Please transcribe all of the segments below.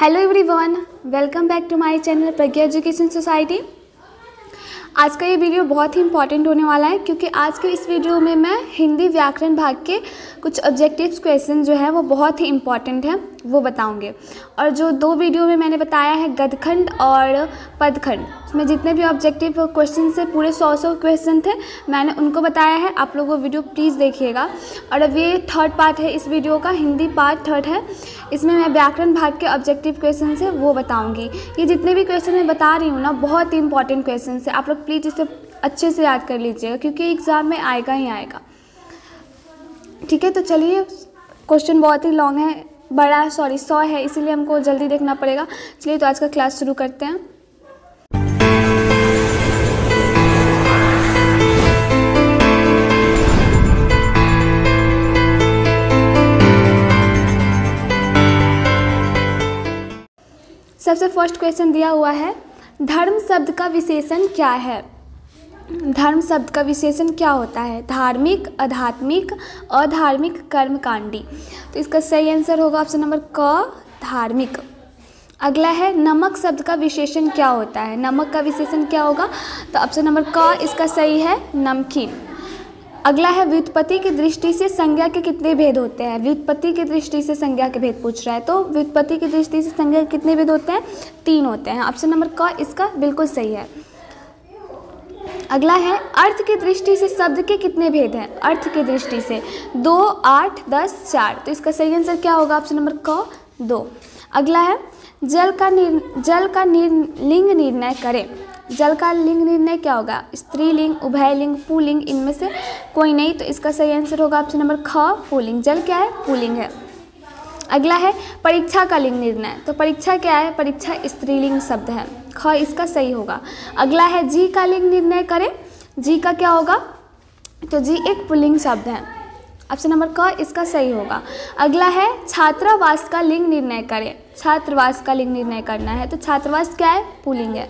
hello everyone welcome back to my channel Pragya education society आज का ये वीडियो बहुत ही इंपॉर्टेंट होने वाला है क्योंकि आज के इस वीडियो में मैं हिंदी व्याकरण भाग के कुछ ऑब्जेक्टिव्स क्वेश्चन जो है वो बहुत ही इंपॉर्टेंट है वो बताऊँगे और जो दो वीडियो में मैंने बताया है गदखंड और पदखंड उसमें जितने भी ऑब्जेक्टिव क्वेश्चन थे पूरे सौ सौ क्वेश्चन थे मैंने उनको बताया है आप लोग वो वीडियो प्लीज़ देखिएगा और अब ये थर्ड पार्ट है इस वीडियो का हिंदी पार्ट थर्ड है इसमें मैं व्याकरण भाग के ऑब्जेक्टिव क्वेश्चन है वो बताऊँगी ये जितने भी क्वेश्चन मैं बता रही हूँ ना बहुत ही इंपॉर्टेंट क्वेश्चन है आप लोग प्लीज़ इसे अच्छे से याद कर लीजिएगा क्योंकि एग्ज़ाम में आएगा ही आएगा ठीक है तो चलिए क्वेश्चन बहुत ही लॉन्ग है बड़ा सॉरी सौ है इसीलिए हमको जल्दी देखना पड़ेगा चलिए तो आज का क्लास शुरू करते हैं सबसे फर्स्ट क्वेश्चन दिया हुआ है धर्म शब्द का विशेषण क्या है धर्म शब्द का विशेषण क्या होता है धार्मिक अधात्मिक अधार्मिक कर्मकांडी तो इसका सही आंसर होगा ऑप्शन नंबर क धार्मिक अगला है नमक शब्द का विशेषण क्या होता है नमक का विशेषण क्या होगा तो ऑप्शन नंबर क इसका सही है नमकीन अगला है व्युत्पत्ति की दृष्टि से संज्ञा के कितने भेद होते हैं व्युत्पत्ति की दृष्टि से संज्ञा के भेद पूछ रहा है तो व्युत्पत्ति की दृष्टि से संज्ञा के कितने भेद होते हैं तीन होते हैं ऑप्शन नंबर क इसका बिल्कुल सही है अगला है अर्थ की दृष्टि से शब्द के कितने भेद हैं अर्थ की दृष्टि से दो आठ दस चार तो इसका सही आंसर क्या होगा ऑप्शन नंबर क दो अगला है जल का निर् जल का निर् लिंग निर्णय करें जल का लिंग निर्णय क्या होगा स्त्रीलिंग उभयलिंग पुलिंग इनमें से कोई नहीं तो इसका सही आंसर होगा ऑप्शन नंबर ख पुलिंग जल क्या है पुलिंग है अगला है परीक्षा का लिंग निर्णय तो परीक्षा क्या है परीक्षा स्त्रीलिंग शब्द है ख इसका सही होगा अगला है जी का लिंग निर्णय करें जी का क्या होगा तो जी एक पुलिंग शब्द है ऑप्शन नंबर क इसका सही होगा अगला है छात्रावास का लिंग निर्णय करें छात्रावास का लिंग निर्णय करना है तो छात्रावास क्या है पुलिंग है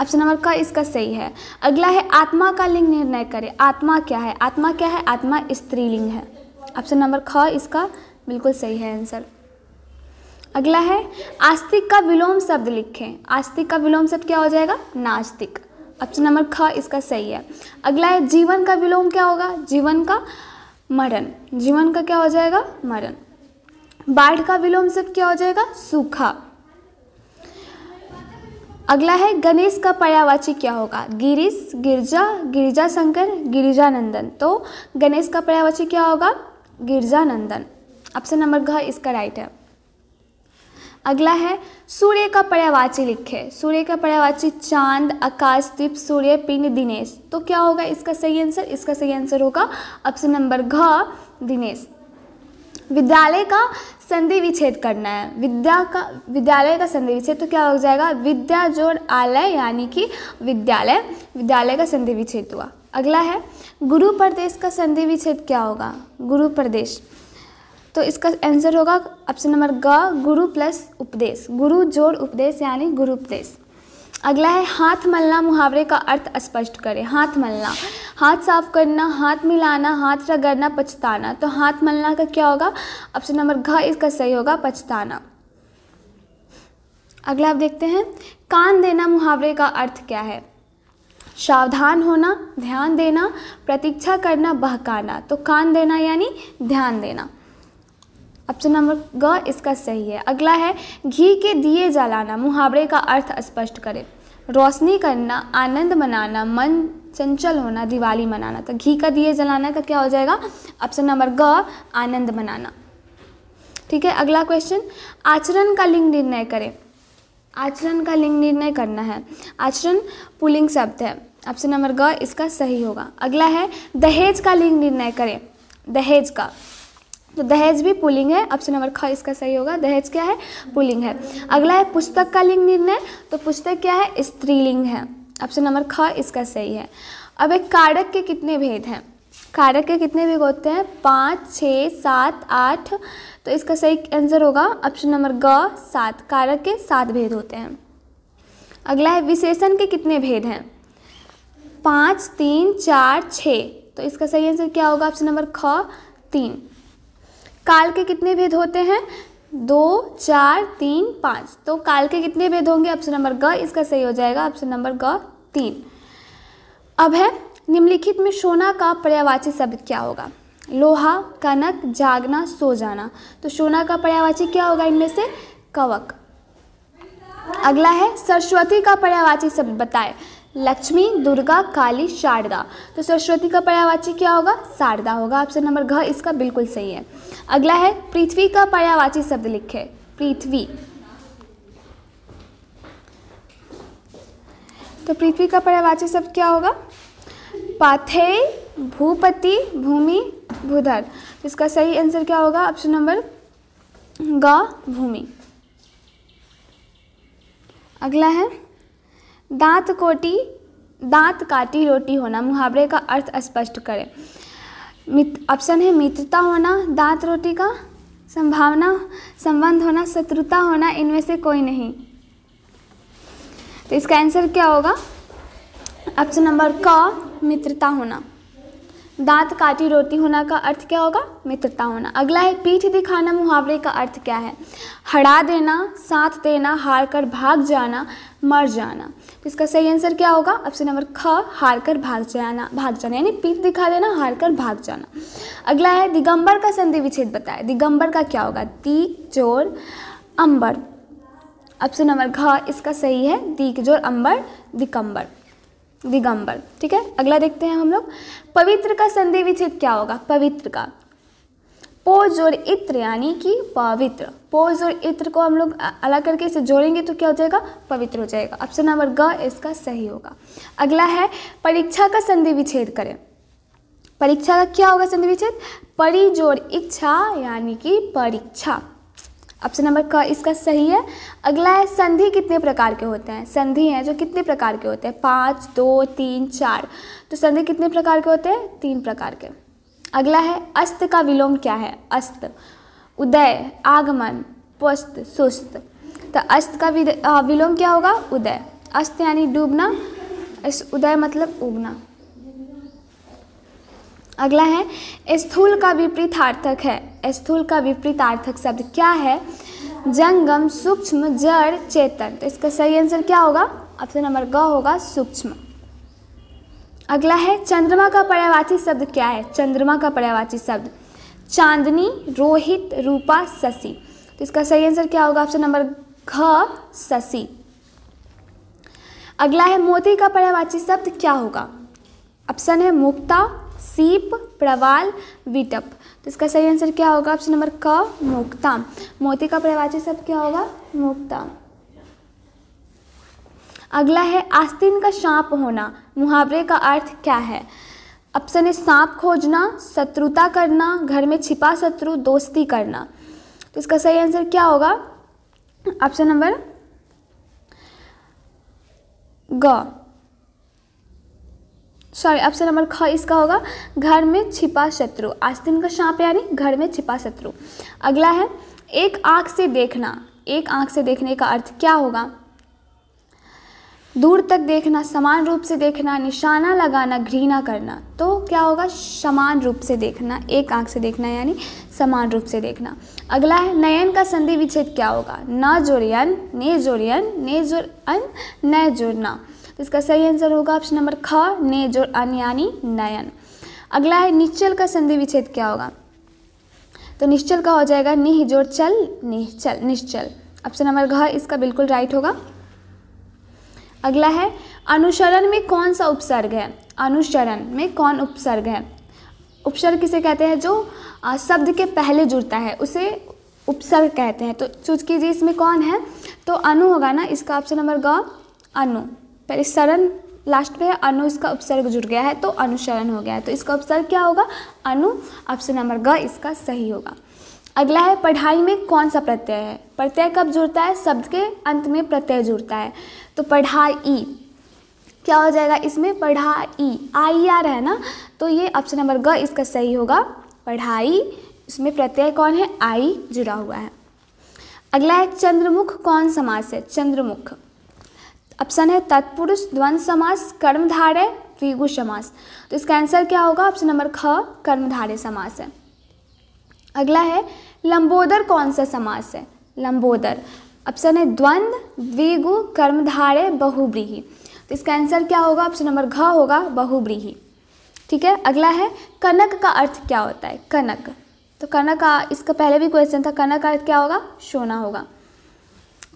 ऑप्शन नंबर क इसका सही है अगला है आत्मा का लिंग निर्णय करें आत्मा क्या है आत्मा क्या है आत्मा स्त्रीलिंग है ऑप्शन नंबर ख इसका बिल्कुल सही है आंसर अगला है आस्तिक का विलोम शब्द लिखें आस्तिक का विलोम शब्द क्या हो जाएगा नास्तिक ऑप्शन नंबर ख इसका सही है अगला है जीवन का विलोम क्या होगा जीवन का मरण जीवन का क्या हो जाएगा मरण बाढ़ का विलोम शब्द क्या हो जाएगा सूखा अगला है गणेश का पर्यावाची क्या होगा गिरीश गिरजा गिरिजा शंकर गिरिजानंदन तो गणेश का पर्यावाची क्या होगा गिरजानंदन ऑप्शन नंबर घ इसका राइट है अगला है सूर्य का पर्यावाची लिखे सूर्य का पर्यावाची चांद आकाश दीप सूर्य पिंड दिनेश तो क्या होगा इसका सही आंसर इसका सही आंसर होगा ऑप्शन नंबर घ दिनेश विद्यालय का संधि विच्छेद करना है विद्या का विद्यालय का संधि विच्छेद तो क्या हो जाएगा विद्या जोड़ आलय यानी कि विद्यालय विद्यालय का संधि विच्छेद हुआ अगला है गुरु प्रदेश का संधि विच्छेद क्या होगा गुरु प्रदेश तो इसका आंसर होगा ऑप्शन नंबर ग गुरु प्लस उपदेश गुरु जोड़ उपदेश यानी गुरु उपदेश अगला है हाथ मलना मुहावरे का अर्थ स्पष्ट करें हाथ मलना हाथ साफ करना हाथ मिलाना हाथ रगड़ना पछताना तो हाथ मलना का क्या होगा ऑप्शन नंबर घ इसका सही होगा पछताना अगला आप देखते हैं कान देना मुहावरे का अर्थ क्या है सावधान होना ध्यान देना प्रतीक्षा करना बहकाना तो कान देना यानी ध्यान देना ऑप्शन तो नंबर ग इसका सही है अगला है घी के दिए जलाना मुहावरे का अर्थ स्पष्ट करें रोशनी करना आनंद मनाना मन चंचल होना दिवाली मनाना तो घी का दिए जलाना का तो क्या हो जाएगा ऑप्शन नंबर ग आनंद मनाना ठीक है अगला क्वेश्चन आचरण का लिंग निर्णय करें आचरण का लिंग निर्णय करना है आचरण पुलिंग शब्द है ऑप्शन नंबर ग इसका सही होगा अगला है दहेज का लिंग निर्णय करें दहेज का तो दहेज भी पुलिंग है ऑप्शन नंबर ख इसका सही होगा दहेज क्या है पुलिंग है अगला है पुस्तक का लिंग निर्णय तो पुस्तक क्या है स्त्रीलिंग है ऑप्शन नंबर ख इसका सही है अब एक कारक के कितने भेद हैं कारक के कितने भेद होते हैं पाँच छः सात आठ तो इसका सही आंसर होगा ऑप्शन नंबर ग सात कारक के सात भेद होते हैं अगला है विशेषण के कितने भेद हैं पाँच तीन चार छः तो इसका सही आंसर क्या होगा ऑप्शन नंबर ख तीन काल के कितने भेद होते हैं दो चार तीन पाँच तो काल के कितने भेद होंगे ऑप्शन नंबर ग इसका सही हो जाएगा ऑप्शन नंबर ग तीन अब है निम्नलिखित में सोना का पर्यावाची शब्द क्या होगा लोहा कनक जागना सो जाना तो सोना का पर्यावाची क्या होगा इनमें से कवक अगला है सरस्वती का पर्यावाची शब्द बताए लक्ष्मी दुर्गा काली शारदा तो सरस्वती का पर्यावाची क्या होगा शारदा होगा ऑप्शन नंबर घ इसका बिल्कुल सही है अगला है पृथ्वी का पर्यावाची शब्द लिखे पृथ्वी तो पृथ्वी का पर्यावाची शब्द क्या होगा पाथे भूपति भूमि भूधर तो इसका सही आंसर क्या होगा ऑप्शन नंबर ग भूमि अगला है दांत कोटी दांत काटी रोटी होना मुहावरे का अर्थ स्पष्ट करें ऑप्शन है मित्रता होना दांत रोटी का संभावना संबंध होना शत्रुता होना इनमें से कोई नहीं तो इसका आंसर क्या होगा ऑप्शन नंबर क मित्रता होना दांत काटी रोटी होना का अर्थ क्या होगा मित्रता होना अगला है पीठ दिखाना मुहावरे का अर्थ क्या है हरा देना साथ देना हार कर भाग जाना मर जाना तो इसका सही आंसर क्या होगा ऑप्शन नंबर ख हार कर भाग जाना भाग जाना यानी पीठ दिखा देना हार कर भाग जाना अगला है दिगंबर का संधि विच्छेद बताए दिगंबर का क्या होगा ती चोर अंबर ऑप्शन नंबर घ इसका सही है दीक जोर अंबर दिकंबर दिगंबर ठीक है अगला देखते हैं हम लोग पवित्र का संधि विच्छेद क्या होगा पवित्र का पोज और इत्र यानी कि पवित्र पोज और इत्र को हम लोग अलग करके इसे जोड़ेंगे तो क्या हो जाएगा पवित्र हो जाएगा ऑप्शन नंबर ग इसका सही होगा अगला है परीक्षा का संधि विच्छेद करें परीक्षा का क्या होगा संधि विच्छेद परी जोड़ इच्छा यानी कि परीक्षा ऑप्शन नंबर क इसका सही है अगला है संधि कितने प्रकार के होते हैं संधि हैं जो कितने प्रकार के होते हैं पाँच दो तीन चार तो संधि कितने प्रकार के होते हैं तीन प्रकार के अगला है अस्त का विलोम क्या है अस्त उदय आगमन पुस्त सुस्त तो अस्त का विलोम क्या होगा उदय अस्त यानी डूबना उदय मतलब उगना अगला है स्थूल का विपरीतार्थक है स्थूल का विपरीतार्थक शब्द क्या है जंगम सूक्ष्म जड़ चेतन तो इसका सही आंसर क्या होगा ऑप्शन नंबर ग होगा सूक्ष्म अगला है चंद्रमा का पर्यावाची शब्द क्या है चंद्रमा का पर्यावाची शब्द चांदनी रोहित रूपा शशि तो इसका सही आंसर क्या होगा ऑप्शन नंबर घ शशि अगला है मोती का पर्यावाची शब्द क्या होगा ऑप्शन है मुक्ता सीप प्रवाल विटप तो इसका सही आंसर क्या होगा ऑप्शन नंबर क मुक्ता मोती का पर्यावाची शब्द क्या होगा मुक्ता अगला है आस्तीन का सांप होना मुहावरे का अर्थ क्या है ऑप्शन है सांप खोजना शत्रुता करना घर में छिपा शत्रु दोस्ती करना तो इसका सही आंसर क्या होगा ऑप्शन नंबर ग सॉरी ऑप्शन नंबर ख इसका होगा घर में छिपा शत्रु आस्तीन का सांप यानी घर में छिपा शत्रु अगला है एक आंख से देखना एक आंख से देखने का अर्थ क्या होगा दूर तक देखना समान रूप से देखना निशाना लगाना घृणा करना तो क्या होगा समान रूप से देखना एक आंख से देखना यानी समान रूप से देखना अगला है नयन का संधि विच्छेद क्या होगा न जोरियन ने जोरियन ने जोर अन न जोड़ना तो इसका सही आंसर होगा ऑप्शन नंबर ख ने जोर अन यानी नयन अगला है निश्चल का संधि विच्छेद क्या होगा तो निश्चल का हो जाएगा निह जोड़ चल निश्चल निश्चल ऑप्शन नंबर घ इसका बिल्कुल राइट होगा अगला है अनुसरण में कौन सा उपसर्ग है अनुसरण में कौन उपसर्ग है उपसर्ग किसे कहते हैं जो शब्द के पहले जुड़ता है उसे उपसर्ग कहते हैं तो चूज कीजिए इसमें कौन है तो अनु होगा ना इसका ऑप्शन नंबर ग अनु पहले शरण लास्ट पे है अनु इसका उपसर्ग जुड़ गया है तो अनुसरण हो गया है तो इसका उपसर्ग क्या होगा अनु ऑप्शन नंबर ग इसका सही होगा अगला है पढ़ाई में कौन सा प्रत्यय है प्रत्यय कब जुड़ता है शब्द के अंत में प्रत्यय जुड़ता है तो पढ़ाई क्या हो जाएगा इसमें पढ़ाई आई आर है ना तो ये ऑप्शन नंबर ग इसका सही होगा पढ़ाई इसमें प्रत्यय कौन है आई जुड़ा हुआ है अगला है चंद्रमुख कौन समास है चंद्रमुख ऑप्शन है तत्पुरुष द्वंद समास कर्मधारय द्विगु समास तो इसका आंसर क्या होगा ऑप्शन नंबर ख कर्मधारय समास है अगला है लंबोदर कौन सा समास है लंबोदर ऑप्शन है द्वंद्व द्विगु कर्मधारे बहुब्रीही तो इसका आंसर क्या होगा ऑप्शन नंबर घ होगा बहुब्रीही ठीक है अगला है कनक का अर्थ क्या होता है कनक तो कनक का इसका पहले भी क्वेश्चन था कनक का अर्थ क्या होगा सोना होगा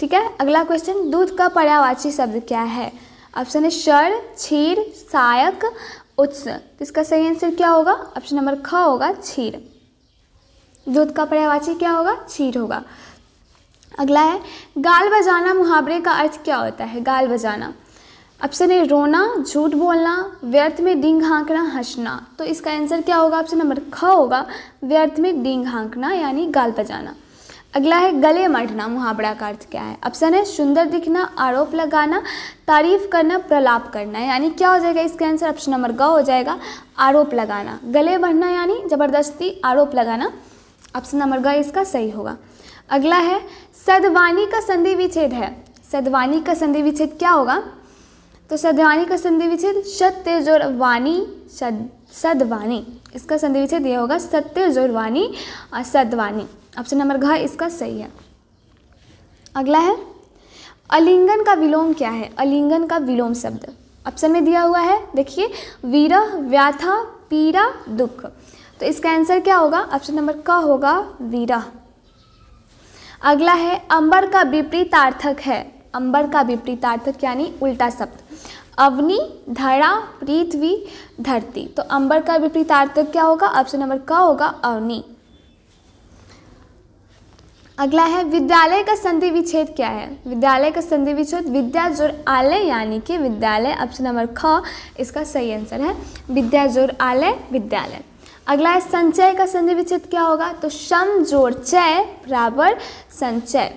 ठीक है अगला क्वेश्चन दूध का पर्यावाची शब्द क्या है ऑप्शन है शर क्षीर सायक उत्स तो इसका सही आंसर क्या होगा ऑप्शन नंबर ख होगा क्षीर दूध का पर्यावाची क्या होगा छीर होगा अगला है गाल बजाना मुहावरे का अर्थ क्या होता है गाल बजाना ऑप्शन है रोना झूठ बोलना व्यर्थ में डिंग हाँकना हंसना तो इसका आंसर क्या होगा ऑप्शन नंबर ख होगा व्यर्थ में डिंग हाँकना यानी गाल बजाना अगला है गले मढ़ना मुहावरा का अर्थ क्या है ऑप्शन है सुंदर दिखना आरोप लगाना तारीफ करना प्रलाप करना यानी क्या हो जाएगा इसका आंसर ऑप्शन नंबर ग हो जाएगा आरोप लगाना गले मढ़ना यानी ज़बरदस्ती आरोप लगाना ऑप्शन नंबर ग इसका सही होगा अगला है सदवानी का संधि विच्छेद है सदवानी का संधि विच्छेद क्या होगा तो सदवानी का संधि विच्छेद सत्य जोर वाणी सदवानी इसका संधि विच्छेद यह होगा सत्य जोर वाणी और सदवानी ऑप्शन नंबर घ इसका सही है अगला है अलिंगन का विलोम क्या है अलिंगन का विलोम शब्द ऑप्शन में दिया हुआ है देखिए वीरह व्याथा पीरा दुख तो इसका आंसर क्या होगा ऑप्शन नंबर क होगा वीरा अगला है अंबर का विपरीतार्थक है अंबर का विपरीतार्थक यानी उल्टा शब्द अवनि धरा पृथ्वी धरती तो अंबर का विपरीतार्थक क्या होगा ऑप्शन नंबर क होगा अवनि अगला है विद्यालय का संधि विच्छेद क्या है विद्यालय का संधि विच्छेद विद्या जोर आलय यानी कि विद्यालय ऑप्शन नंबर ख इसका सही आंसर है विद्या जोर आलय विद्यालय अगला है संचय का संधि विच्छेद क्या होगा तो सम जोड़ चय बराबर संचय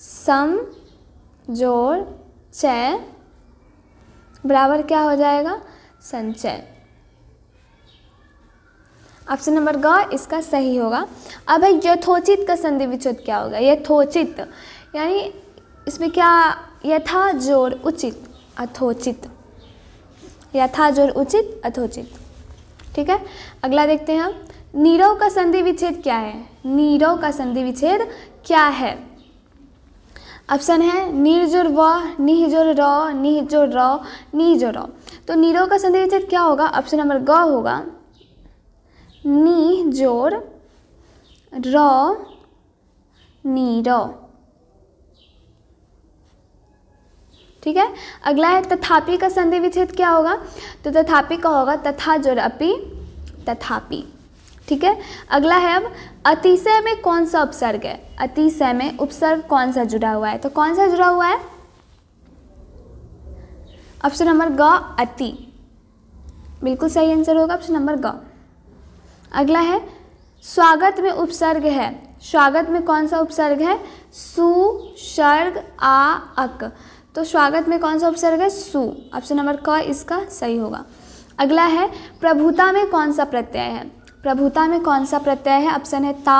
सम जोड़ चय बराबर क्या हो जाएगा संचय ऑप्शन नंबर ग इसका सही होगा अब है यथोचित का संधि विच्छेद क्या होगा यथोचित यानी इसमें क्या यथा जोड़ उचित अथोचित यथा जोड़ उचित अथोचित ठीक है अगला देखते हैं हम नीरव का संधि विच्छेद क्या है नीरव का संधि विच्छेद क्या है ऑप्शन है निर्जुर व निहजुर र निहजुर र निजो र तो नीरव का संधि विच्छेद क्या होगा ऑप्शन नंबर ग होगा नी जोर र नीरव ठीक है अगला है तथापि का संधि विच्छेद क्या होगा तो तथापि का होगा तथा जुरअपि तथापि ठीक है अगला है अब अतिशय में कौन सा उपसर्ग है अतिशय में उपसर्ग कौन सा जुड़ा हुआ है तो कौन सा जुड़ा हुआ है ऑप्शन नंबर ग अति बिल्कुल सही आंसर होगा ऑप्शन नंबर ग अगला है स्वागत में उपसर्ग है स्वागत में कौन सा उपसर्ग है सु सर्ग आ अक तो स्वागत में कौन सा उपसर्ग है सु ऑप्शन नंबर क इसका सही होगा अगला है प्रभुता में कौन सा प्रत्यय है प्रभुता में कौन सा प्रत्यय है ऑप्शन है ता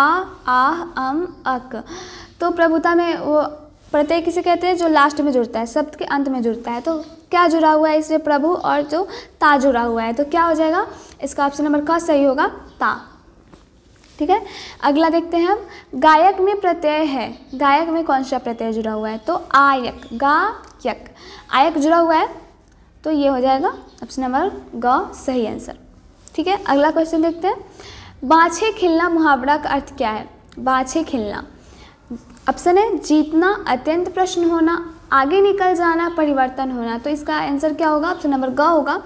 आह अम अक तो प्रभुता में वो प्रत्यय किसे कहते हैं जो लास्ट में जुड़ता है सप्त के अंत में जुड़ता है तो क्या जुड़ा हुआ है इसमें प्रभु और जो ता जुड़ा हुआ है तो क्या हो जाएगा इसका ऑप्शन नंबर क सही होगा ता ठीक है अगला देखते हैं हम गायक में प्रत्यय है गायक में कौन सा प्रत्यय जुड़ा हुआ है तो आयक गा यक आयक जुड़ा हुआ है तो ये हो जाएगा ऑप्शन नंबर ग सही आंसर ठीक है अगला क्वेश्चन देखते हैं बाछे खिलना मुहावरा का अर्थ क्या है बाछे खिलना ऑप्शन है जीतना अत्यंत प्रश्न होना आगे निकल जाना परिवर्तन होना तो इसका आंसर क्या होगा ऑप्शन नंबर ग होगा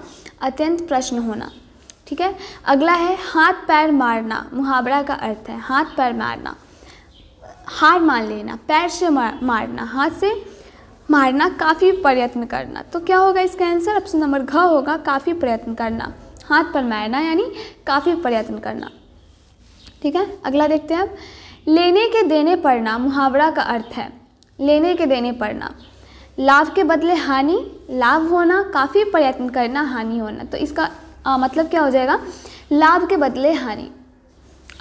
अत्यंत प्रश्न होना ठीक है अगला है हाथ पैर मारना मुहावरा का अर्थ है हाथ पैर मारना हार मान लेना पैर से मारना हाथ से मारना काफ़ी प्रयत्न करना तो क्या होगा इसका आंसर ऑप्शन नंबर घ होगा काफ़ी प्रयत्न करना हाथ पर मारना यानी काफ़ी प्रयत्न करना ठीक है अगला देखते हैं अब लेने के देने पड़ना मुहावरा का अर्थ है लेने के देने पड़ना लाभ के बदले हानि लाभ होना काफ़ी प्रयत्न करना हानि होना तो इसका आ, मतलब क्या हो जाएगा लाभ के बदले हानि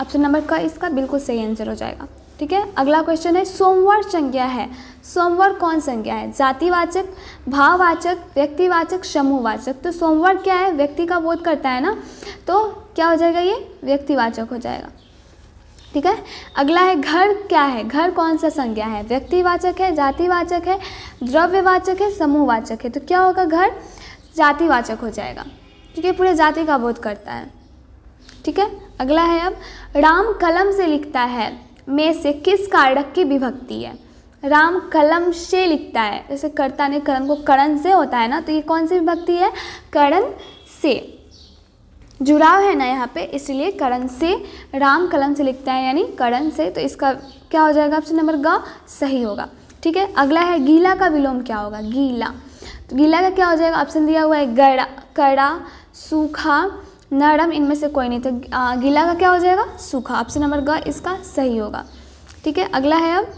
ऑप्शन नंबर का इसका बिल्कुल सही आंसर हो जाएगा ठीक है अगला क्वेश्चन है सोमवार संज्ञा है सोमवार कौन संज्ञा है जातिवाचक भाववाचक व्यक्तिवाचक समूहवाचक तो सोमवार क्या है व्यक्ति का बोध करता है ना तो क्या हो जाएगा ये व्यक्तिवाचक हो जाएगा ठीक है अगला है घर क्या है घर कौन सा संज्ञा है व्यक्तिवाचक है जातिवाचक है द्रव्यवाचक है समूहवाचक है तो क्या होगा घर जातिवाचक हो जाएगा क्योंकि पूरे जाति का बोध करता है ठीक है अगला है अब राम कलम से लिखता है में से किस कारक की विभक्ति है राम कलम से लिखता है जैसे कर्ता ने कलम को करण से होता है ना तो ये कौन सी विभक्ति है करण से जुड़ाव है ना यहाँ पे इसलिए करण से राम कलम से लिखता है यानी करण से तो इसका क्या हो जाएगा ऑप्शन नंबर ग सही होगा ठीक है अगला है गीला का विलोम क्या होगा गीला तो गीला का क्या हो जाएगा ऑप्शन दिया हुआ है गड़ा कड़ा सूखा नरम इनमें से कोई नहीं तो गीला का क्या हो जाएगा सूखा ऑप्शन नंबर ग इसका सही होगा ठीक है अगला है अब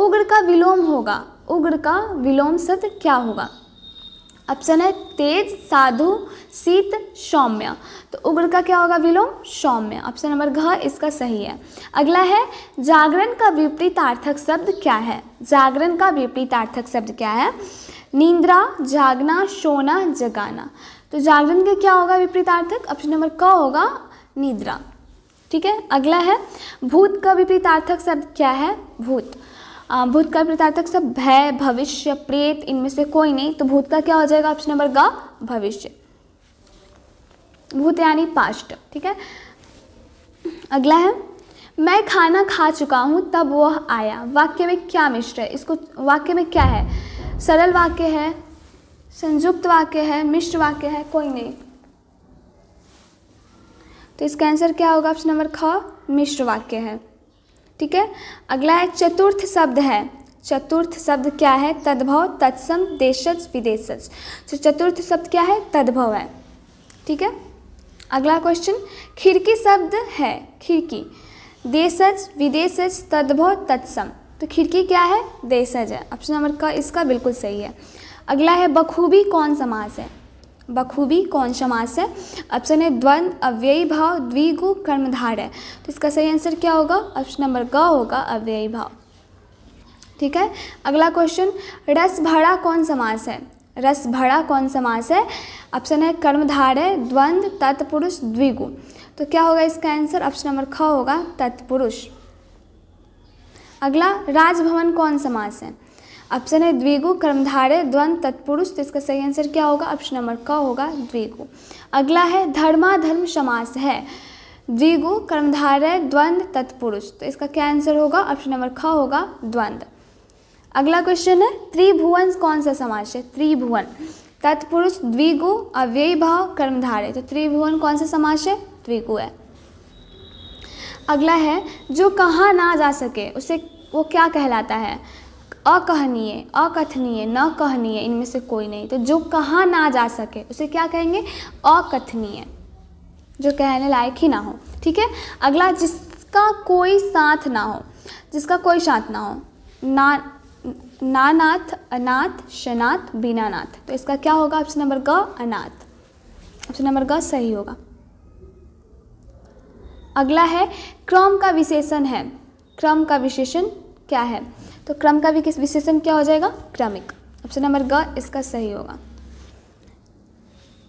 उग्र का विलोम होगा उग्र का विलोम शब्द क्या होगा ऑप्शन है तेज साधु शीत सौम्य तो उग्र का क्या होगा विलोम सौम्य ऑप्शन नंबर घ इसका सही है अगला है जागरण का विपरीतार्थक शब्द क्या है जागरण का विपरीतार्थक शब्द क्या है निंद्रा जागना सोना जगाना तो जागरण का क्या होगा विपरीतार्थक ऑप्शन नंबर क होगा निद्रा ठीक है अगला है भूत का विपरीतार्थक शब्द क्या है भूत आ, भूत का विपरीतार्थक शब्द भय भविष्य प्रेत इनमें से कोई नहीं तो भूत का क्या हो जाएगा ऑप्शन नंबर ग भविष्य भूत यानी पास्ट ठीक है अगला है मैं खाना खा चुका हूँ तब वह आया वाक्य में क्या मिश्र है इसको वाक्य में क्या है सरल वाक्य है संयुक्त वाक्य है मिश्र वाक्य है कोई नहीं तो इसका आंसर क्या होगा ऑप्शन नंबर ख मिश्र वाक्य है ठीक है अगला है चतुर्थ शब्द है चतुर्थ शब्द क्या है तद्भव तत्सम देशज विदेशज तो चतुर्थ शब्द क्या है तद्भव है ठीक है अगला क्वेश्चन खिड़की शब्द है खिड़की देशज विदेशज तद्भव तत्सम तो खिड़की क्या है देशज है ऑप्शन नंबर का इसका बिल्कुल सही है अगला है बखूबी कौन समास है बखूबी कौन समास है ऑप्शन है द्वंद अव्ययी भाव द्विगु कर्मधार है तो इसका सही आंसर क्या होगा ऑप्शन नंबर ग होगा अव्ययी भाव ठीक है अगला क्वेश्चन रस भरा कौन समास है रस भरा कौन समास है ऑप्शन है कर्मधार है द्वंद तत्पुरुष द्विगु तो क्या होगा इसका आंसर ऑप्शन नंबर ख होगा तत्पुरुष अगला राजभवन कौन समास है ऑप्शन है द्विगु कर्मधारय द्वंद तत्पुरुष तो इसका सही आंसर क्या होगा ऑप्शन नंबर क होगा द्विगु अगला है धर्माधर्म समास है द्विगु कर्मधारय द्वंद तत्पुरुष तो इसका क्या आंसर होगा ऑप्शन नंबर ख होगा द्वंद अगला क्वेश्चन है त्रिभुवन कौन सा समास है त्रिभुवन तत्पुरुष द्विगु अव्यय भाव कर्मधारय तो त्रिभुवन कौन सा समास है द्विगु है अगला है जो कहाँ ना जा सके उसे वो क्या कहलाता है अकहनीय अकथनीय न कहनीय इनमें से कोई नहीं तो जो कहा ना जा सके उसे क्या कहेंगे अकथनीय जो कहने लायक ही ना हो ठीक है अगला जिसका कोई साथ ना हो जिसका कोई साथ ना हो ना नानाथ अनाथ शनाथ नाथ तो इसका क्या होगा ऑप्शन नंबर ग अनाथ ऑप्शन नंबर ग सही होगा अगला है क्रम का विशेषण है क्रम का विशेषण क्या है तो क्रम का भी किस विशेषण क्या हो जाएगा क्रमिक ऑप्शन नंबर ग इसका सही होगा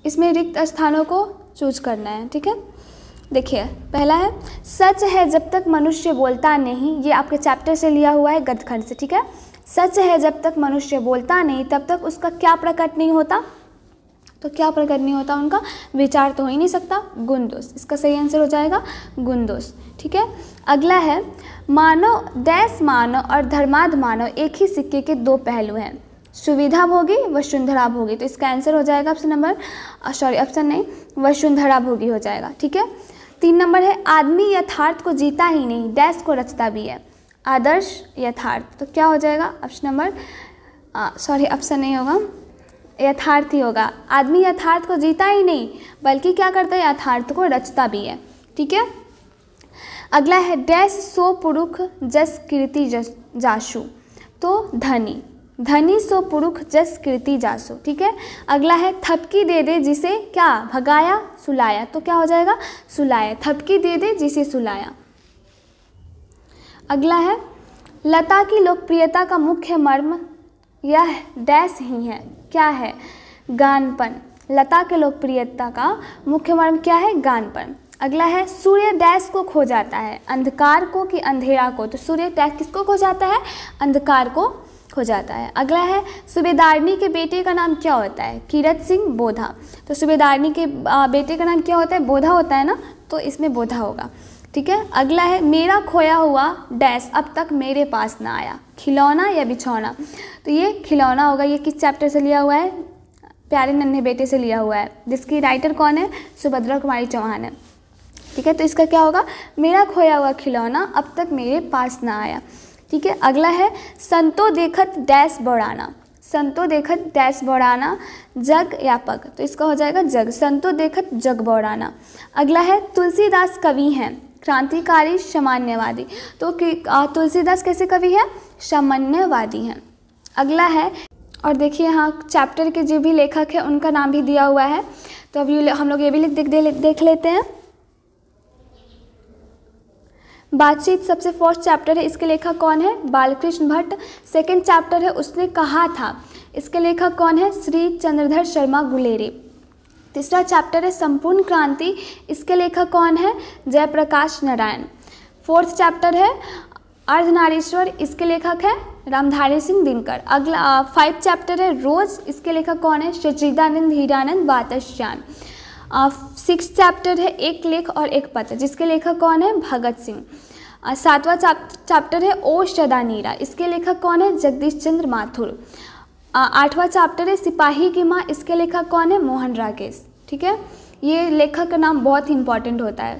इसमें रिक्त स्थानों को चूज करना है ठीक है देखिए पहला है सच है जब तक मनुष्य बोलता नहीं ये आपके चैप्टर से लिया हुआ है गदखंड से ठीक है सच है जब तक मनुष्य बोलता नहीं तब तक उसका क्या प्रकट नहीं होता तो क्या प्रकट नहीं होता उनका विचार तो हो ही नहीं सकता गुण दोष इसका सही आंसर हो जाएगा गुण दोष ठीक है अगला है मानव दैस मानव और धर्माध मानव एक ही सिक्के के दो पहलू हैं सुविधा भोगी वसुंधरा भोगी तो इसका आंसर हो जाएगा ऑप्शन नंबर सॉरी ऑप्शन नहीं वसुंधरा भोगी हो जाएगा ठीक है तीन नंबर है आदमी यथार्थ को जीता ही नहीं डैश को रचता भी है आदर्श यथार्थ तो क्या हो जाएगा ऑप्शन नंबर सॉरी ऑप्शन नहीं होगा यथार्थ ही होगा आदमी यथार्थ को जीता ही नहीं बल्कि क्या करता है यथार्थ को रचता भी है ठीक है अगला है डैश सो पुरुख जस कृति जस जाशु तो धनी धनी सो पुरुख जस कृति जासु ठीक है अगला है थपकी दे दे जिसे क्या भगाया सुलाया तो क्या हो जाएगा सुलाया थपकी दे दे जिसे सुलाया अगला है लता की लोकप्रियता का मुख्य मर्म यह डैश ही है क्या है गानपन लता के लोकप्रियता का मुख्य मर्म क्या है गानपन अगला है सूर्य डैश को खो जाता है अंधकार को कि अंधेरा को तो सूर्य डैश किसको खो जाता है अंधकार को खो जाता है अगला है सुबेदारणी के बेटे का नाम क्या होता है कीरत सिंह बोधा तो सुबेदारणी के बेटे का नाम क्या होता है बोधा होता है ना तो इसमें बोधा होगा ठीक है अगला है मेरा खोया हुआ डैश अब तक मेरे पास ना आया खिलौना या बिछौना तो ये खिलौना होगा ये किस चैप्टर से लिया हुआ है प्यारे नन्हे बेटे से लिया हुआ है जिसकी राइटर कौन है सुभद्रा कुमारी चौहान है ठीक है तो इसका क्या होगा मेरा खोया हुआ खिलौना अब तक मेरे पास ना आया ठीक है अगला है संतो देखत डैश बौड़ाना संतो देखत डैश बौड़ाना जग या पग तो इसका हो जाएगा जग संतो देखत जग बौड़ाना अगला है तुलसीदास कवि हैं क्रांतिकारी सामान्यवादी तो तुलसीदास कैसे कवि है सामान्यवादी हैं अगला है और देखिए यहाँ चैप्टर के जो भी लेखक है उनका नाम भी दिया हुआ है तो अब हम लोग ये भी लिख देख, देख लेते हैं बातचीत सबसे फर्स्ट चैप्टर है इसके लेखक कौन है बालकृष्ण भट्ट सेकंड चैप्टर है उसने कहा था इसके लेखक कौन है श्री चंद्रधर शर्मा गुलेरी तीसरा चैप्टर है संपूर्ण क्रांति इसके लेखक कौन है जयप्रकाश नारायण फोर्थ चैप्टर है अर्धनारीश्वर इसके लेखक है रामधारी सिंह दिनकर अगला फाइव चैप्टर है रोज इसके लेखक कौन है सचिदानंद हीरानंद वातश्यान सिक्स चैप्टर है एक लेख और एक पत्र जिसके लेखक कौन है भगत सिंह सातवां चैप्टर है ओ सदा नीरा इसके लेखक कौन है जगदीश चंद्र माथुर आठवां चैप्टर है सिपाही की माँ इसके लेखक कौन है मोहन राकेश ठीक है ये लेखक का नाम बहुत ही इंपॉर्टेंट होता है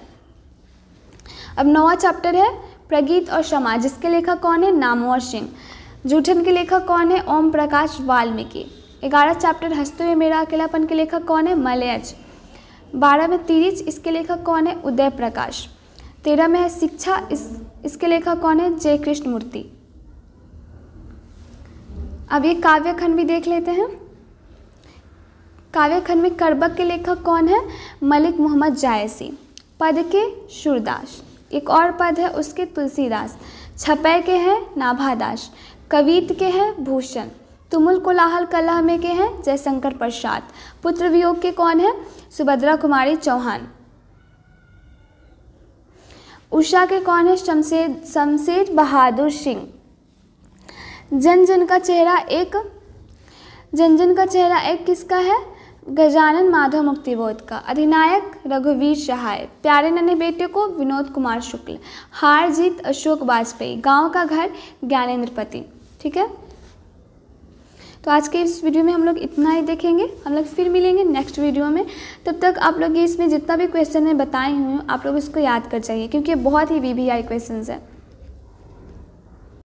अब नौवा चैप्टर है प्रगीत और क्षमा जिसके लेखक कौन है नामोर सिंह जूठन के लेखक कौन है ओम प्रकाश वाल्मीकि ग्यारह चैप्टर हंसते हुए मेरा अकेलापन के लेखक कौन है मलयज बारह में तिरिच इसके लेखक कौन है उदय प्रकाश तेरह में है शिक्षा इस इसके लेखक कौन है जय कृष्ण मूर्ति अब ये काव्य खंड भी देख लेते हैं काव्य खंड में करबक के लेखक कौन है मलिक मोहम्मद जायसी पद के शुरदास एक और पद है उसके तुलसीदास छपय के हैं नाभादास कवित के हैं भूषण तुमुल कोलाहल कलह में के हैं जयशंकर प्रसाद पुत्र वियोग के कौन है सुभद्रा कुमारी चौहान उषा के कौन है शमशेर शमशेर बहादुर सिंह जन जन का चेहरा एक जन जन का चेहरा एक किसका है गजानन माधव मुक्तिबोध का अधिनायक रघुवीर सहाय प्यारे नन्हे बेटे को विनोद कुमार शुक्ल हार जीत अशोक वाजपेयी गांव का घर ज्ञानेन्द्र पति ठीक है तो आज के इस वीडियो में हम लोग इतना ही देखेंगे हम लोग फिर मिलेंगे नेक्स्ट वीडियो में तब तक आप लोग इसमें जितना भी क्वेश्चन मैं बताए हुए हूँ आप लोग इसको याद कर जाइए क्योंकि बहुत ही वी वी आई क्वेश्चन है